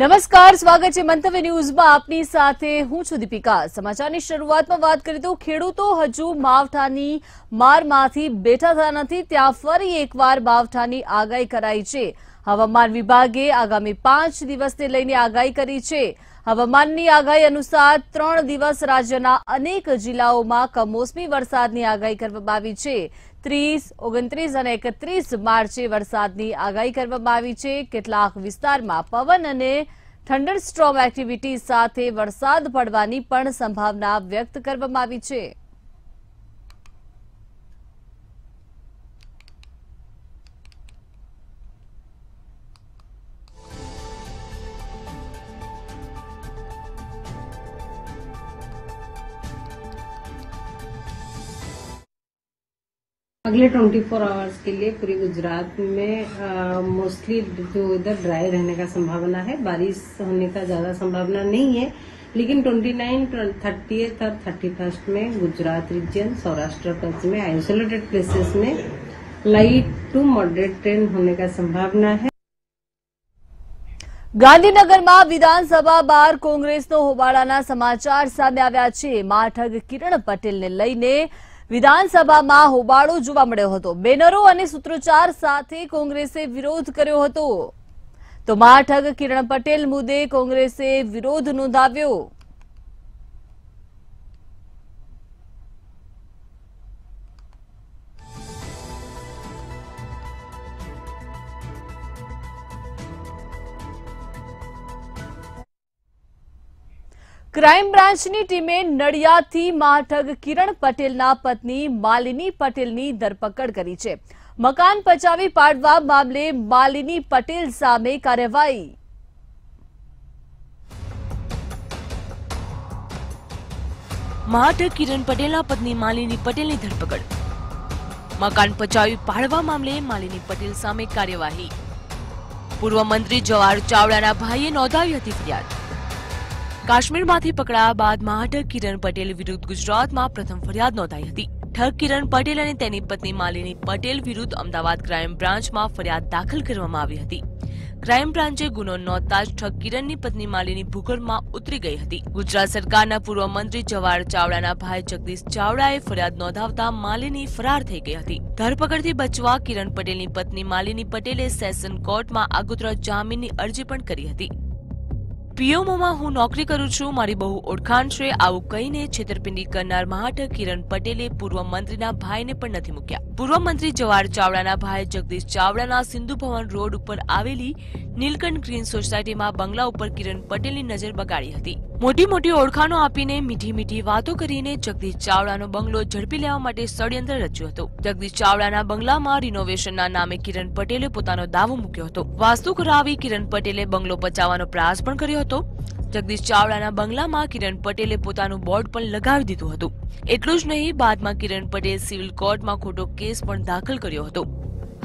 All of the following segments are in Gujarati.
નમસ્કાર સ્વાગત છે મંતવ્ય ન્યૂઝમાં આપની સાથે હું છું દીપિકા સમાચારની શરૂઆતમાં વાત કરી તો ખેડૂતો હજુ માવઠાની મારમાંથી બેઠા થયા નથી ત્યાં ફરી એકવાર માવઠાની આગાહી કરાઈ છે હવામાન વિભાગે આગામી પાંચ દિવસને લઈને આગાહી કરી છે હવામાનની આગાહી અનુસાર ત્રણ દિવસ રાજ્યના અનેક જિલ્લાઓમાં કમોસમી વરસાદની આગાહી કરવામાં આવી છે ત્રીસ ઓગણત્રીસ અને એકત્રીસ માર્ચે વરસાદની આગાહી કરવામાં આવી છે કેટલાક વિસ્તારમાં પવન અને થંડરસ્ટ્રોમ એક્ટિવિટી સાથે વરસાદ પડવાની પણ સંભાવના વ્યક્ત કરવામાં આવી છે अगले 24 फोर आवर्स के लिए पूरी गुजरात में मोस्टली जो इधर ड्राई रहने का संभावना है बारिश होने का ज़्यादा संभावना नहीं है लेकिन 29, नाइन थर्टी और थर्टी फर्स्ट में गुजरात रीजन सौराष्ट्र कच्छ में आइसोलेटेड प्लेसेस में लाइट टू मॉडरेट ट्रेन होने का संभावना है गांधीनगर में विधानसभा बार कोग्रेस होबाड़ा समाचार આવ્યા किरण पटेल ने लई વિધાનસભામાં હોબાળો જોવા મળ્યો હતો બેનરો અને સૂત્રોચ્ચાર સાથે કોંગ્રેસે વિરોધ કર્યો હતો તો માઠક કિરણ પટેલ મુદ્દે કોંગ્રેસે વિરોધ નોંધાવ્યો ક્રાઇમ બ્રાન્ચની ટીમે નડિયાદથી મહાઠગ કિરણ પટેલના પત્ની માલિની પટેલની ધરપકડ કરી છે મકાન પચાવી પાડવા મામલે માલિની પટેલ સામે કાર્યવાહી મહાઠગ કિરણ પટેલના પત્ની માલિની પટેલની ધરપકડ મકાન પચાવી પાડવા મામલે માલિની પટેલ સામે કાર્યવાહી પૂર્વ મંત્રી જવાહર ચાવડાના ભાઈએ નોંધાવી હતી ફરિયાદ કાશ્મીરમાંથી પકડાયા બાદમાં ઠગ કિરણ પટેલ વિરુદ્ધ ગુજરાતમાં પ્રથમ ફરિયાદ નોંધાઈ હતી ઠગ કિરણ પટેલ અને તેની પત્ની માલિની પટેલ વિરુદ્ધ અમદાવાદ ક્રાઇમ બ્રાન્ચમાં ફરિયાદ દાખલ કરવામાં આવી હતી ક્રાઇમ બ્રાન્ચે ગુનો નોંધતા જ ઠગ કિરણની પત્ની માલિની ભૂગર્ભમાં ઉતરી ગઈ હતી ગુજરાત સરકારના પૂર્વ મંત્રી જવાહર ચાવડાના ભાઈ જગદીશ ચાવડાએ ફરિયાદ નોંધાવતા માલિની ફરાર થઈ ગઈ હતી ધરપકડથી બચવા કિરણ પટેલની પત્ની માલિની પટેલે સેશન કોર્ટમાં આગોતરા જામીનની અરજી પણ કરી હતી પીએમઓમાં હું નોકરી કરું છું મારી બહુ ઓળખાણ છે આવું કહીને છેતરપિંડી કરનાર મહાઠ કિરણ પટેલે પૂર્વ મંત્રીના ભાઈને પણ નથી મૂક્યા પૂર્વ મંત્રી જવાહર ચાવડાના ભાઈ જગદીશ ચાવડાના સિંધુ ભવન રોડ ઉપર આવેલી નીલકંઠ ગ્રીન સોસાયટીમાં બંગલા ઉપર કિરણ પટેલની નજર બગાડી હતી મોટી મોટી ઓળખાણો આપીને મીઠી મીઠી વાતો કરીને જગદીશ ચાવડાનો બંગલો ઝડપી લેવા માટે ષડયંત્ર રચ્યું હતું જગદીશ ચાવડાના બંગલામાં રિનોવેશનના નામે કિરણ પટેલે પોતાનો દાવો મૂક્યો હતો વાસ્તુ કરાવી કિરણ પટેલે બંગલો બચાવવાનો પ્રયાસ પણ કર્યો હતો જગદીશ ચાવડાના બંગલામાં કિરણ પટેલે પોતાનું બોર્ડ પણ લગાવી દીધું હતું એટલું જ નહીં બાદમાં કિરણ પટેલ સિવિલ કોર્ટમાં ખોટો કેસ પણ દાખલ કર્યો હતો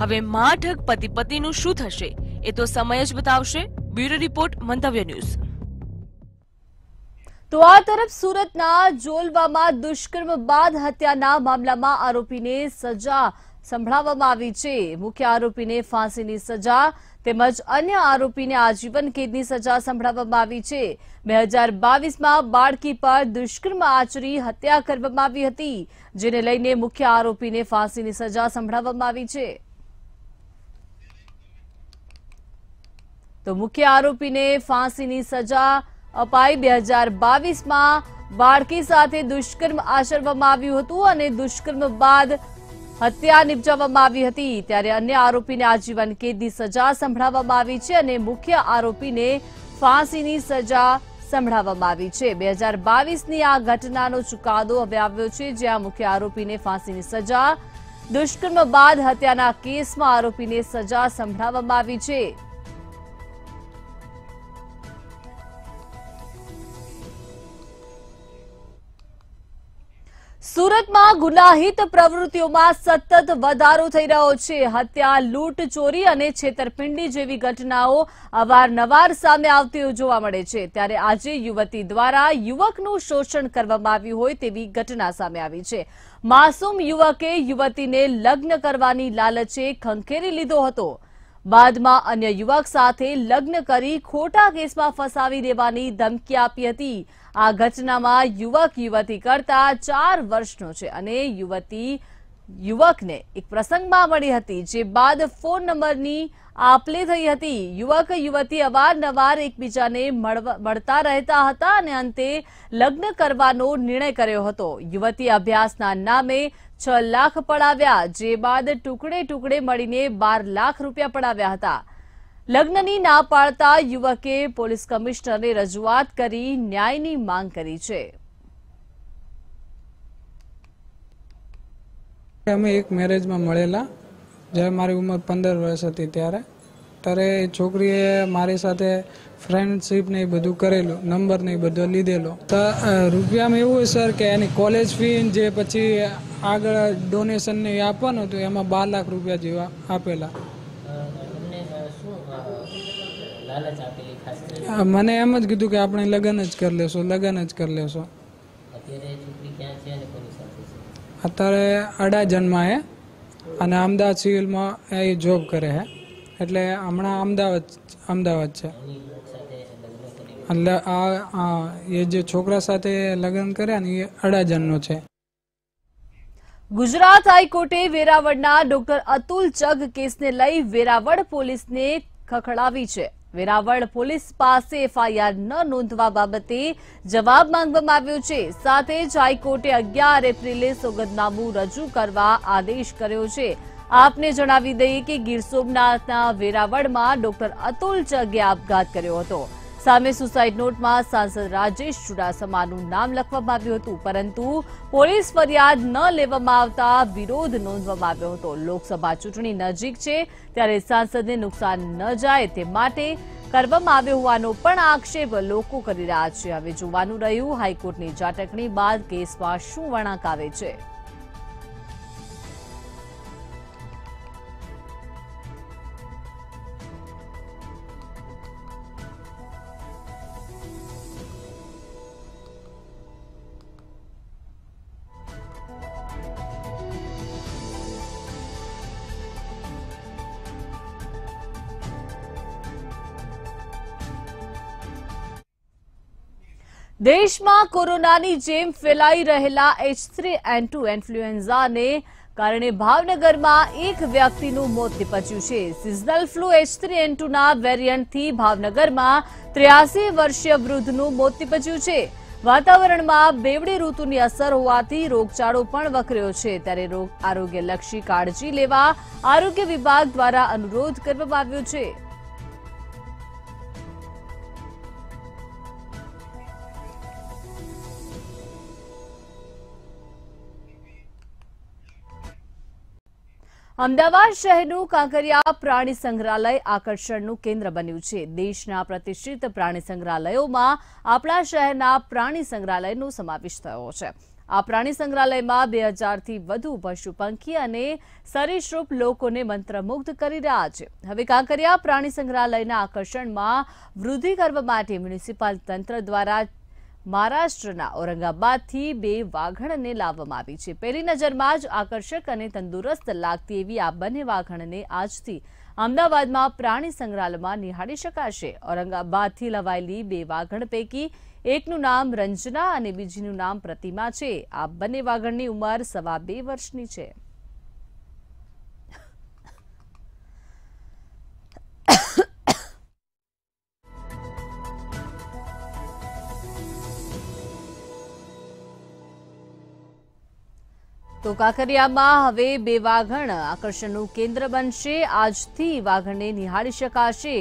હવે માઠક પતિ પતિનું શું થશે એ તો સમય જ બતાવશે બ્યુરો રિપોર્ટ મંતવ્ય ન્યૂઝ તો આ તરફ સુરતના જોલવામાં દુષ્કર્મ બાદ હત્યાના મામલામાં આરોપીને સજા સંભળાવવામાં આવી છે મુખ્ય આરોપીને ફાંસીની સજા તેમજ અન્ય આરોપીને આજીવન કેદની સજા સંભળાવવામાં આવી છે બે હજાર બાવીસમાં બાળકી પર દુષ્કર્મ આચરી હત્યા કરવામાં આવી હતી જેને લઈને મુખ્ય આરોપીને ફાંસીની સજા સંભળાવવામાં આવી છે તો મુખ્ય આરોપીને ફાંસીની સજા અપાઈ બે હજાર બાવીસમાં બાળકી સાથે દુષ્કર્મ આચરવામાં આવ્યું હતું અને દુષ્કર્મ બાદ હત્યા નિપજાવવામાં આવી હતી ત્યારે અન્ય આરોપીને આજીવન કેદની સજા સંભળાવવામાં આવી છે અને મુખ્ય આરોપીને ફાંસીની સજા સંભળાવવામાં આવી છે બે હજાર બાવીસની આ ઘટનાનો ચુકાદો હવે આવ્યો છે જ્યાં મુખ્ય આરોપીને ફાંસીની સજા દુષ્કર્મ બાદ હત્યાના કેસમાં આરોપીને સજા સંભળાવવામાં આવી છે સુરતમાં ગુનાહિત પ્રવૃત્તિઓમાં સતત વધારો થઈ રહ્યો છે હત્યા લૂંટ ચોરી અને છેતરપિંડી જેવી ઘટનાઓ અવારનવાર સામે આવતી જોવા મળે છે ત્યારે આજે યુવતી દ્વારા યુવકનું શોષણ કરવામાં આવ્યું હોય તેવી ઘટના સામે આવી છે માસૂમ યુવકે યુવતીને લગ્ન કરવાની લાલચે ખંખેરી લીધો હતો બાદમાં અન્ય યુવક સાથે લગ્ન કરી ખોટા કેસમાં ફસાવી દેવાની ધમકી આપી હતી આ ઘટનામાં યુવક યુવતી કરતા ચાર વર્ષનો છે અને યુવતી યુવકને એક પ્રસંગમાં મળી હતી જે બાદ ફોન નંબરની આપલે થઈ હતી યુવક યુવતી અવારનવાર એકબીજાને મળતા રહેતા હતા અને અંતે લગ્ન કરવાનો નિર્ણય કર્યો હતો યુવતી અભ્યાસના નામે છ લાખ પડાવ્યા જે બાદ ટુકડે ટુકડે મળીને બાર લાખ રૂપિયા પડાવ્યા હતા લગ્નની ના પાડતા યુવકે પોલીસ કમિશનરને રજૂઆત કરી ન્યાયની માંગ કરી છે અમે એક મેરેજમાં મળેલા જ્યારે મારી ઉંમર પંદર વર્ષ હતી ત્યારે ત્યારે છોકરીએ મારી સાથે ફ્રેન્ડશીપ ને એ બધું કરેલું નંબર ને એ બધો લીધેલો તો રૂપિયામાં એવું સર કે એની કોલેજ ફી જે પછી આગળ ડોનેશન ને આપવાનું હતું એમાં બાર લાખ રૂપિયા જેવા આપેલા મને એમ જ કીધું કે આપણે લગ્ન જ કરી લેશો લગ્ન જ કરી લેશો અત્યારે છોકરી ક્યાં છે અને હે અને અમદાવાદ સિવિલમાં એ જોબ કરે છે એટલે હમણાં અમદાવાદ અમદાવાદ છે એટલે આ એ જે છોકરા સાથે લગ્ન કરે ને એ અડાજણનો છે ગુજરાત હાઈકોર્ટે વેરાવળના ડોક્ટર અતુલ ચગ કેસને લઈ વેરાવળ પોલીસને ખખડાવી છે વેરાવળ પોલીસ પાસે એફઆઈઆર ન નોંધવા બાબતે જવાબ માંગવામાં આવ્યો છે સાથે જ હાઈકોર્ટે અગિયાર એપ્રિલે સોગંદનામું રજૂ કરવા આદેશ કર્યો છે આપને જણાવી દઈએ કે ગીર સોમનાથના વેરાવળમાં ડોક્ટર અતુલ ચગે આપઘાત કર્યો હતો સામે સુસાઇડ નોટમાં સાંસદ રાજેશ ચુડાસમાનું નામ લખવામાં આવ્યું હતું પરંતુ પોલીસ ફરિયાદ ન લેવામાં આવતા વિરોધ નોંધવામાં આવ્યો હતો લોકસભા ચૂંટણી નજીક છે ત્યારે સાંસદને નુકસાન ન જાય તે માટે કરવામાં આવ્યો હોવાનો પણ આક્ષેપ લોકો કરી રહ્યા છે હવે જોવાનું રહ્યું હાઈકોર્ટની ઝાટકણી બાદ કેસમાં શું વળાંક આવે છે દેશમાં કોરોનાની જેમ ફેલાઈ રહેલા એચ થ્રી એન ટુ ઇન્ફ્લુએન્ઝાને કારણે ભાવનગરમાં એક વ્યક્તિનું મોત નિપજ્યું છે seasonal flu H three N ટુના વેરિયન્ટથી ભાવનગરમાં ત્ર્યાસી વર્ષીય વૃદ્ધનું મોત નીપજ્યું છે વાતાવરણમાં બેવડી ઋતુની અસર હોવાથી રોગચાળો પણ વકર્યો છે ત્યારે રોગ આરોગ્યલક્ષી કાળજી લેવા આરોગ્ય વિભાગ દ્વારા અનુરોધ કરવામાં આવ્યો છે અમદાવાદ શહેરનું કાંકરિયા પ્રાણી સંગ્રહાલય આકર્ષણનું કેન્દ્ર બન્યું છે દેશના પ્રતિષ્ઠિત પ્રાણી સંગ્રહાલયોમાં આપણા શહેરના પ્રાણી સંગ્રહાલયનો સમાવેશ થયો છે આ પ્રાણી સંગ્રહાલયમાં બે હજારથી વધુ પશુપંખી અને સરીસૃપ લોકોને મંત્રમુગ્ધ કરી રહ્યા છે હવે કાંકરિયા પ્રાણી સંગ્રહાલયના આકર્ષણમાં વૃદ્ધિ કરવા માટે મ્યુનિસિપાલ તંત્ર દ્વારા મહારાષ્ટ્રના ઔરંગાબાદથી બે વાઘણને લાવવામાં આવી છે પહેલી નજરમાં જ આકર્ષક અને તંદુરસ્ત લાગતી એવી આ બંને વાઘણને આજથી અમદાવાદમાં પ્રાણી સંગ્રહાલયમાં નિહાળી શકાશે ઔરંગાબાદથી લવાયેલી બે વાઘણ પૈકી એકનું નામ રંજના અને બીજીનું નામ પ્રતિમા છે આ બંને વાઘણની ઉંમર સવા બે વર્ષની છે તો કાંકરિયામાં હવે બે વાઘણ આકર્ષણનું કેન્દ્ર બનશે આજથી વાઘણને નિહાળી શકાશે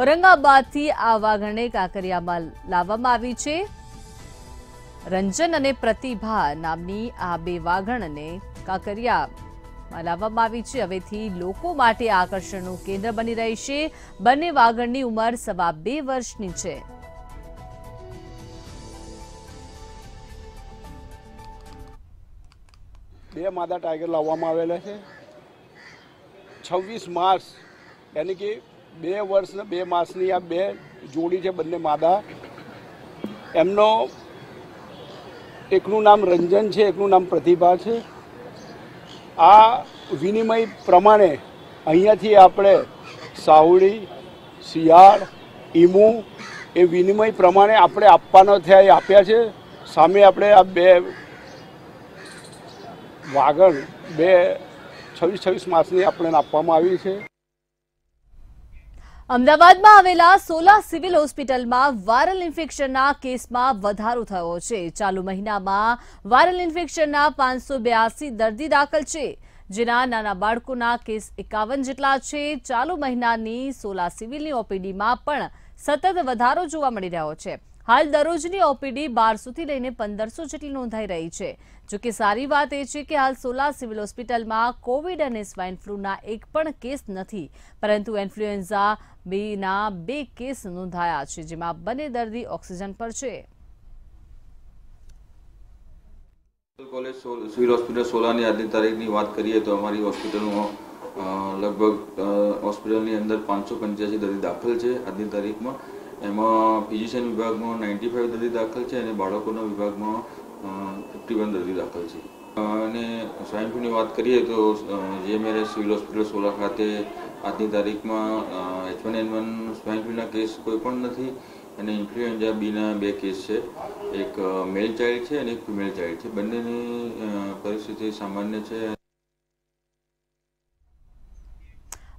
ઔરંગાબાદથી આ વાઘણને કાંકરિયામાં લાવવામાં આવી છે રંજન અને પ્રતિભા નામની આ બે વાઘણને કાંકરિયામાં લાવવામાં આવી છે હવેથી લોકો માટે આકર્ષણનું કેન્દ્ર બની રહી બંને વાઘણની ઉંમર સવા બે વર્ષની છે બે માદા ટાઈગર લાવવામાં આવેલા છે છવ્વીસ માર્ચ યાની કે બે વર્ષ બે માસની આ બે જોડી છે બંને માદા એમનો એકનું નામ રંજન છે એકનું નામ પ્રતિભા છે આ વિનિમય પ્રમાણે અહીંયાથી આપણે સાવડી શિયાળ ઈમુ એ વિનિમય પ્રમાણે આપણે આપવાનો થયા એ આપ્યા છે સામે આપણે આ બે વાગણ બે છવ્વીસ છવ્વીસ માર્ચની આપણને આપવામાં આવી છે અમદાવાદમાં આવેલા સોલા સિવિલ હોસ્પિટલમાં વાયરલ ઇન્ફેક્શનના કેસમાં વધારો થયો છે ચાલુ મહિનામાં વાયરલ ઇન્ફેક્શનના પાંચસો દર્દી દાખલ છે જેના નાના બાળકોના કેસ એકાવન જેટલા છે ચાલુ મહિનાની સોલા સિવિલની ઓપીડીમાં પણ સતત વધારો જોવા મળી રહ્યો છે હાલ દરરોજની ઓપીડી બારસોથી લઈને પંદરસો જેટલી નોંધાઈ રહી છે જોકે સારી વાત એ છે કે હાલ સોલા સિવિલ હોસ્પિટલમાં કોવિડ અને સ્વાઇન ફ્લૂના એક પણ કેસ નથી પરંતુ ઇન્ફ્લુએન્ઝા બેના બે કેસ નોંધાયા છે જેમાં બંને દર્દી ઓક્સિજન પર છે કોલેજ સિવિલ હોસ્પિટલ સોલાની આજની તારીખની વાત કરીએ તો અમારી હોસ્પિટલમાં લગભગ હોસ્પિટલની અંદર પાંચસો પંચ્યાસી દર્દી દાખલ છે આજની તારીખમાં એમાં ફિઝિશિયન વિભાગમાં નાઇન્ટી ફાઇવ દર્દી દાખલ છે અને બાળકોના વિભાગમાં ફિફ્ટી વન દર્દી દાખલ છે અને સ્વાઇન ફ્લૂની વાત કરીએ તો જીએમઆરએસ સિવિલ હોસ્પિટલ સોલા ખાતે આજની તારીખમાં H one N one swine ફ્લૂના કેસ કોઈ પણ નથી અને ઇન્ફ્લુએન્ઝા બીના બે કેસ છે એક મેલ ચાઇલ્ડ છે અને એક ફિમેલ ચાઇલ્ડ છે બંનેની પરિસ્થિતિ સામાન્ય છે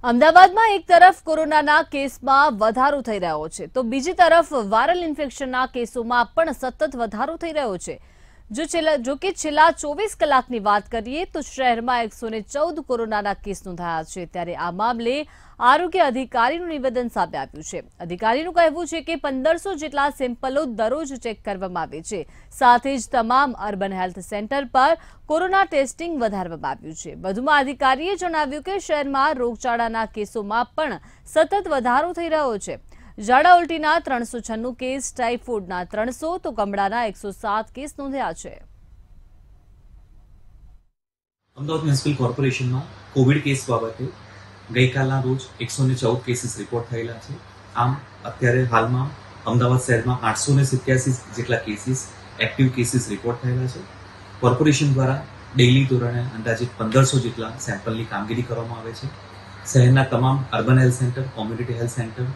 અમદાવાદમાં એક તરફ કોરોનાના કેસમાં વધારો થઈ રહ્યો છે તો બીજી તરફ વાયરલ ઇન્ફેક્શનના કેસોમાં પણ સતત વધારો થઈ રહ્યો છે જો છેલ્લા જો કે છેલ્લા ચોવીસ કલાકની વાત કરીએ તો શહેરમાં એકસો ચૌદ કોરોનાના કેસ નોંધાયા છે ત્યારે આ મામલે આરોગ્ય અધિકારીનું નિવેદન સામે આવ્યું છે અધિકારીનું કહેવું છે કે પંદરસો જેટલા સેમ્પલો દરરોજ ચેક કરવામાં આવે છે સાથે જ તમામ અર્બન હેલ્થ સેન્ટર પર કોરોના ટેસ્ટિંગ વધારવામાં આવ્યું છે વધુમાં અધિકારીએ જણાવ્યું કે શહેરમાં રોગચાળાના કેસોમાં પણ સતત વધારો થઈ રહ્યો છે ઝાડા ઉલટીના ત્રણસો છન્નું કેસ ટાઇફોઇડના ત્રણસો તો ગમડાના એકસો સાત કેસ નોંધ્યા છે અમદાવાદ મ્યુનિસિપલ કોર્પોરેશનનો કોવિડ કેસ બાબતે ગઈકાલના રોજ એકસો ને ચૌદ કેસીસ રિપોર્ટ થયેલા છે આમ અત્યારે હાલમાં અમદાવાદ શહેરમાં આઠસો ને સિત્યાસી જેટલા કેસીસ એક્ટિવ કેસીસ રિપોર્ટ થયેલા છે કોર્પોરેશન દ્વારા ડેઇલી ધોરણે અંદાજિત પંદરસો જેટલા સેમ્પલની કામગીરી કરવામાં આવે છે શહેરના તમામ urban health centre community health centre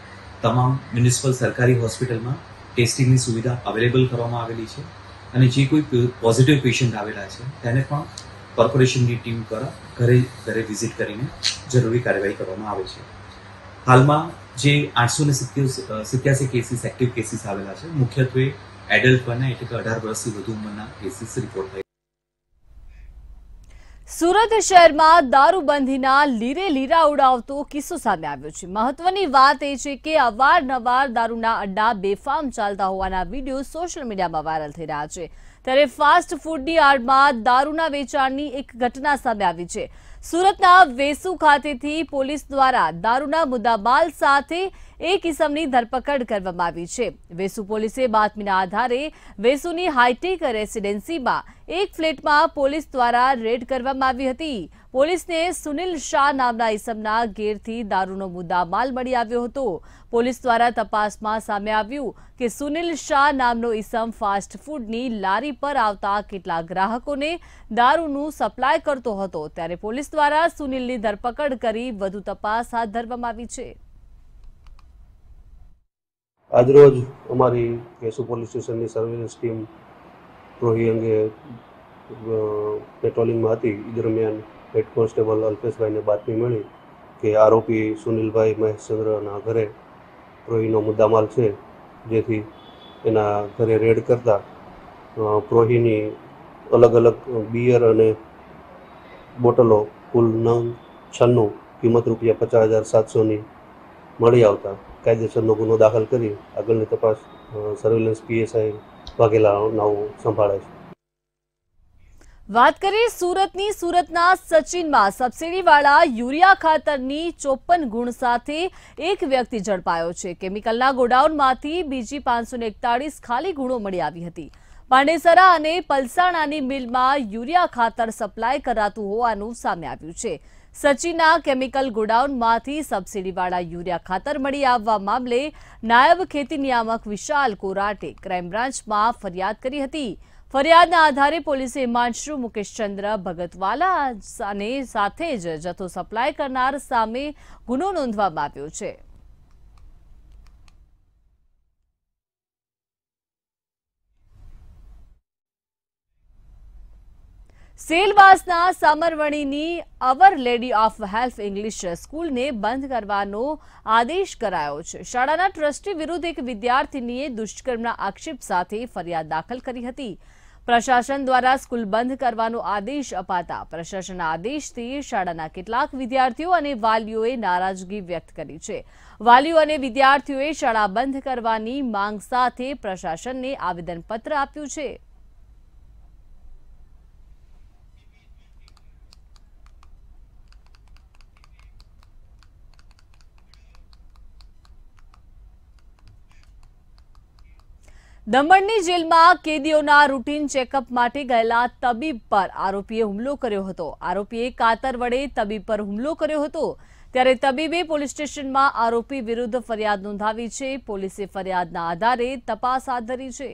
તમામ મ્યુનિસિપલ સરકારી હોસ્પિટલમાં ટેસ્ટિંગની સુવિધા અવેલેબલ કરવામાં આવેલી છે અને જે કોઈ પોઝિટિવ પેશન્ટ આવેલા છે તેને પણ કોર્પોરેશનની ટીમ દ્વારા ઘરે ઘરે વિઝિટ કરીને જરૂરી કાર્યવાહી કરવામાં આવે છે હાલમાં જે આઠસો ને સિત્યાસી કેસીસ એક્ટિવ કેસીસ આવેલા છે મુખ્યત્વે એડલ્ટ પરના એટલે કે અઢાર વર્ષથી વધુ ઉંમરના કેસીસ રિપોર્ટ થયા સુરત શહેરમાં દારૂબંધીના લીરે લીરા ઉડાવતો કિસ્સો સામે આવ્યો છે મહત્વની વાત એ છે કે અવારનવાર દારૂના અડ્ડા બેફામ ચાલતા હોવાના વિડીયો સોશિયલ મીડિયામાં વાયરલ થઈ રહ્યા છે ત્યારે ફાસ્ટ ફૂડની આડમાં દારૂના વેચાણની એક ઘટના સામે આવી છે સુરતના વેસુ ખાતેથી પોલીસ દ્વારા દારૂના મુદ્દામાલ સાથે એક ઇસમની ધરપકડ કરવામાં આવી છે વેસુ પોલીસે બાતમીના આધારે વેસુની હાઈટેક રેસિડેન્સીમાં એક ફ્લેટમાં પોલીસ દ્વારા રેડ કરવામાં આવી હતી પોલીસને સુનિલ શાહ નામના ઇસમના ઘેરથી દારૂનો મુદ્દામાલ મળી આવ્યો હતો પોલીસ દ્વારા તપાસમાં સામે આવ્યું કે સુનિલ શાહ નામનો ઇસમ ફાસ્ટ ફૂડની લારી પર આવતા કેટલા ગ્રાહકોને દારૂનું સપ્લાય કરતો હતો ત્યારે પોલીસ દ્વારા સુનિલની ધરપકડ કરી વધુ તપાસ હાથ ધરવામાં આવી છે આજરોજ અમારી કેસુ પોલીસ સ્ટેશનની સર્વેલન્સ ટીમ રોહી અંગે પેટ્રોલિંગમાં હતી દરમિયાન હેડ કોન્સ્ટેબલ અલ્પેશભાઈને બાતમી મળી કે આરોપી સુનિલભાઈ મહેશચંદ્રના ઘરે પ્રોહીનો મુદ્દામાલ છે જેથી એના ઘરે રેડ કરતાં પ્રોહીની અલગ અલગ બિયર અને બોટલો કુલ નવ છન્નું કિંમત રૂપિયા પચાસ હજાર સાતસોની મળી આવતા કાયદેસરનો ગુનો દાખલ કરી આગળની તપાસ સર્વેલન્સ પીએસઆઈ વાઘેલાઓ સંભાળે છે વાત કરીએ સુરતની સુરતના સચિનમાં સબસિડીવાળા યુરિયા ખાતરની ચોપન ગુણ સાથે એક વ્યક્તિ ઝડપાયો છે કેમિકલના ગોડાઉનમાંથી બીજી પાંચસો ખાલી ગુણો મળી આવી હતી પાંડેસરા અને પલસાણાની મિલમાં યુરિયા ખાતર સપ્લાય કરાતું હોવાનું સામે આવ્યું છે સચિના કેમિકલ ગોડાઉનમાંથી સબસિડીવાળા યુરિયા ખાતર મળી આવવા મામલે નાયબ ખેતી નિયામક વિશાલ કોરાટે ક્રાઇમ બ્રાન્ચમાં ફરિયાદ કરી હતી ફરિયાદના આધારે પોલીસે માંચરુ મુકેશચંદ્ર ભગતવાલાને સાથે જ જથ્થો સપ્લાય કરનાર સામે ગુનો નોંધવામાં આવ્યો છે સેલવાસના સામરવણીની our lady of health English સ્કૂલને બંધ કરવાનો આદેશ કરાયો છે શાળાના ટ્રસ્ટી વિરુદ્ધ એક વિદ્યાર્થીનીએ દુષ્કર્મના આક્ષેપ સાથે ફરિયાદ દાખલ કરી હતી પ્રશાસન દ્વારા સ્કૂલ બંધ કરવાનો આદેશ અપાતા પ્રશાસનના આદેશથી શાળાના કેટલાક વિદ્યાર્થીઓ અને વાલીઓએ નારાજગી વ્યક્ત કરી છે વાલીઓ અને વિદ્યાર્થીઓએ શાળા બંધ કરવાની માંગ સાથે પ્રશાસનને આવેદનપત્ર આપ્યું છે દમણની જેલમાં કેદીઓના રૂટીન ચેકઅપ માટે ગયેલા તબીબ પર આરોપીએ હુમલો કર્યો હતો આરોપીએ કાતર વડે તબીબ પર હુમલો કર્યો હતો ત્યારે તબીબે પોલીસ સ્ટેશનમાં આરોપી વિરુદ્ધ ફરિયાદ નોંધાવી છે પોલીસે ફરિયાદના આધારે તપાસ હાથ ધરી છે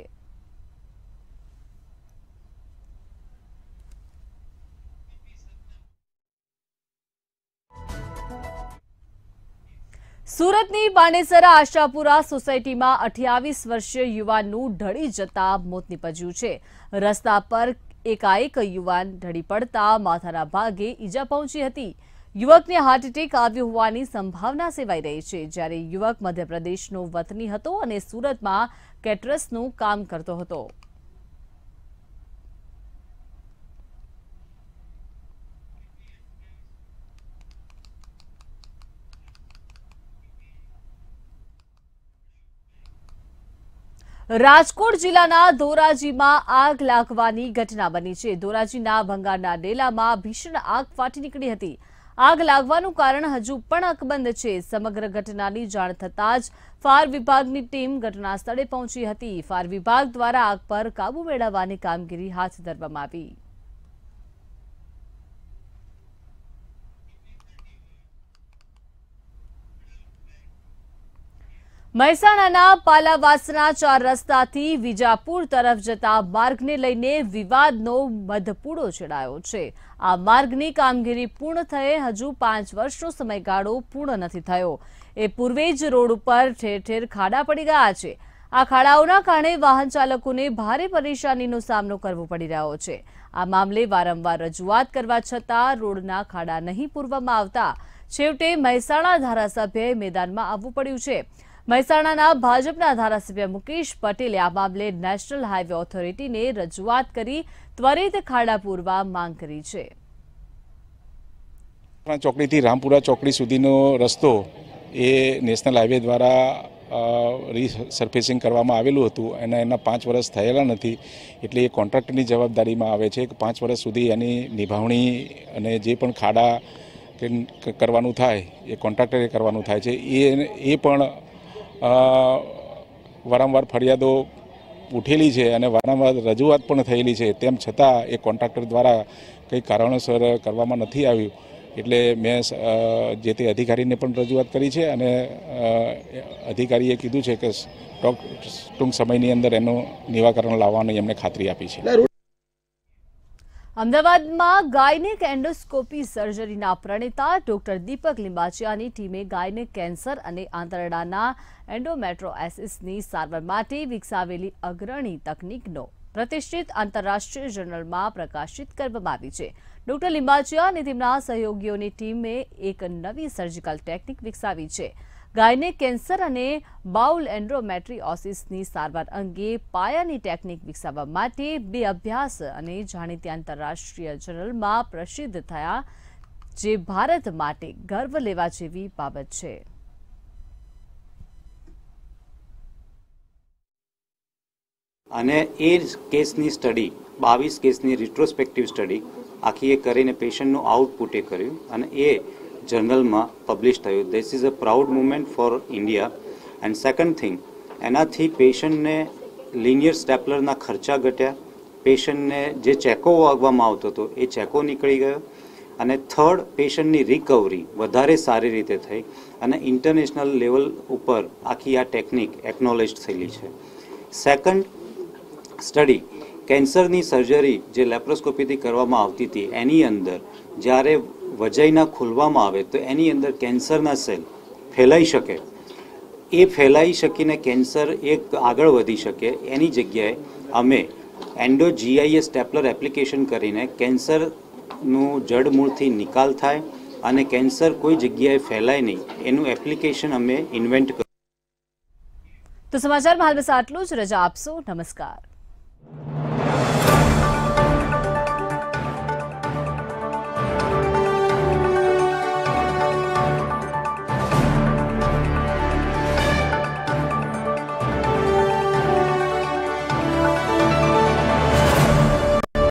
સુરતની બાણેસરા આશાપુરા સોસાયટીમાં અઠ્યાવીસ વર્ષીય યુવાનનું ઢળી જતા મોત નીપજ્યું છે રસ્તા પર એકાએક યુવાન ઢળી પડતા માથાના ભાગે ઈજા પહોંચી હતી યુવકને હાર્ટ એટેક આવ્યો હોવાની સંભાવના સેવાઈ રહી છે જ્યારે યુવક મધ્યપ્રદેશનો વતની હતો અને સુરતમાં કેટરસનું કામ કરતો હતો રાજકોટ જિલ્લાના ધોરાજીમાં આગ લાગવાની ઘટના બની છે ધોરાજીના ભંગારના ડેલામાં ભીષણ આગ ફાટી નીકળી હતી આગ લાગવાનું કારણ હજુ પણ અકબંધ છે સમગ્ર ઘટનાની જાણ થતાં જ ફાયર વિભાગની ટીમ ઘટના સ્થળે પહોંચી હતી ફાયર વિભાગ દ્વારા આગ પર કાબુ મેળવવાની કામગીરી હાથ ધરવામાં આવી મહેસાણાના પાલાવાસના ચાર રસ્તાથી વિજાપુર તરફ જતા માર્ગને લઈને વિવાદનો મધપૂડો છેડાયો છે આ માર્ગની કામગીરી પૂર્ણ થયે હજુ પાંચ વર્ષનો સમયગાળો પૂર્ણ નથી થયો એ પૂર્વે જ રોડ ઉપર ઠેર ઠેર ખાડા પડી ગયા છે આ ખાડાઓના કારણે વાહન ચાલકોને ભારે પરેશાનીનો સામનો કરવો પડી રહ્યો છે આ મામલે વારંવાર રજૂઆત કરવા છતાં રોડના ખાડા નહીં પૂરવામાં આવતા છેવટે મહેસાણા ધારાસભ્યએ મેદાનમાં આવવું પડ્યું છે મહેસાણાના ભાજપના ધારાસભ્ય મુકેશ પટેલે આ મામલે નેશનલ હાઇવે ઓથોરિટીને રજૂઆત કરી ત્વરિત ખાડા પૂરવા માંગ કરી છે ચોકડીથી રામપુરા ચોકડી સુધીનો રસ્તો એ નેશનલ હાઇવે દ્વારા રીસર્ફેસિંગ કરવામાં આવેલું હતું અને એના પાંચ વર્ષ થયેલા નથી એટલે એ કોન્ટ્રાક્ટરની જવાબદારીમાં આવે છે કે પાંચ વર્ષ સુધી એની નિભાવણી અને જે પણ ખાડા કરવાનું થાય એ કોન્ટ્રાક્ટરે કરવાનું થાય છે એ એ પણ વારંવાર ફરિયાદો ઉઠેલી છે અને વારંવાર રજૂઆત પણ થયેલી છે તેમ છતાં એ કોન્ટ્રાક્ટર દ્વારા કંઈ કારણોસર કરવામાં નથી આવ્યું એટલે મેં જે તે અધિકારીને પણ રજૂઆત કરી છે અને અધિકારીએ કીધું છે કે ટૂંક સમયની અંદર એનું નિવાકરણ લાવવાની એમને ખાતરી આપી છે અમદાવાદમાં ગાયનેક એન્ડોસ્કોપી સર્જરીના પ્રણેતા ડોક્ટર દીપક લિંબાચિયાની ટીમે ગાયનેક કેન્સર અને આંતરડાના એન્ડોમેટ્રોએસિસની સારવાર માટે વિકસાવેલી અગ્રણી તકનીકનો પ્રતિષ્ઠિત આંતરરાષ્ટ્રીય જર્નલમાં પ્રકાશિત કરવામાં આવી છે ડોક્ટર લિંબાચિયા અને તેમના સહયોગીઓની ટીમે એક નવી સર્જિકલ ટેકનિક વિકસાવી છે ગાયને કેન્સર અને બાઉલ એન્ડ્રોમેટ્રીઓસિસની સારવાર અંગે પાયાની ટેકનિક વિકસાવવા માટે બે અભ્યાસ અને જાણીતી આંતરરાષ્ટ્રીય જર્નલમાં પ્રસિદ્ધ થયા જે ભારત માટે ગર્વ લેવા જેવી બાબત છે અને એ કેસની સ્ટડી બાવીસ કેસની રિટ્રોસ્પેક્ટિવ સ્ટડી આખી એ કરીને પેશન્ટનું આઉટપુટ એ કર્યું અને એ જર્નલમાં પબ્લિશ થયું this is a proud moment for India and second thing એનાથી પેશન્ટને લિનિયર સ્ટેપલરના ખર્ચા ઘટ્યા પેશન્ટને જે ચેકો વાગવામાં આવતો હતો એ ચેકો નીકળી ગયો અને થર્ડ પેશન્ટની રિકવરી વધારે સારી રીતે થઈ અને ઇન્ટરનેશનલ લેવલ ઉપર આખી આ ટેકનિક એકનોલેજ થયેલી છે સેકન્ડ સ્ટડી કેન્સરની સર્જરી જે લેપ્રોસ્કોપીથી કરવામાં આવતી હતી એની અંદર જ્યારે વજાઈના ખોલવામાં આવે તો એની અંદર કેન્સરના સેલ ફેલાઈ શકે એ ફેલાઈ શકીને કેન્સર એક આગળ વધી શકે એની જગ્યાએ અમે એન્ડો જીઆઈએસ સ્ટેપલર એપ્લિકેશન કરીને કેન્સરનું જડમૂળથી નિકાલ થાય અને કેન્સર કોઈ જગ્યાએ ફેલાય નહીં એનું એપ્લિકેશન અમે ઇન્વેન્ટ કર્યું તો સમાચાર હાલ બસ આટલું જ રજા આપશો નમસ્કાર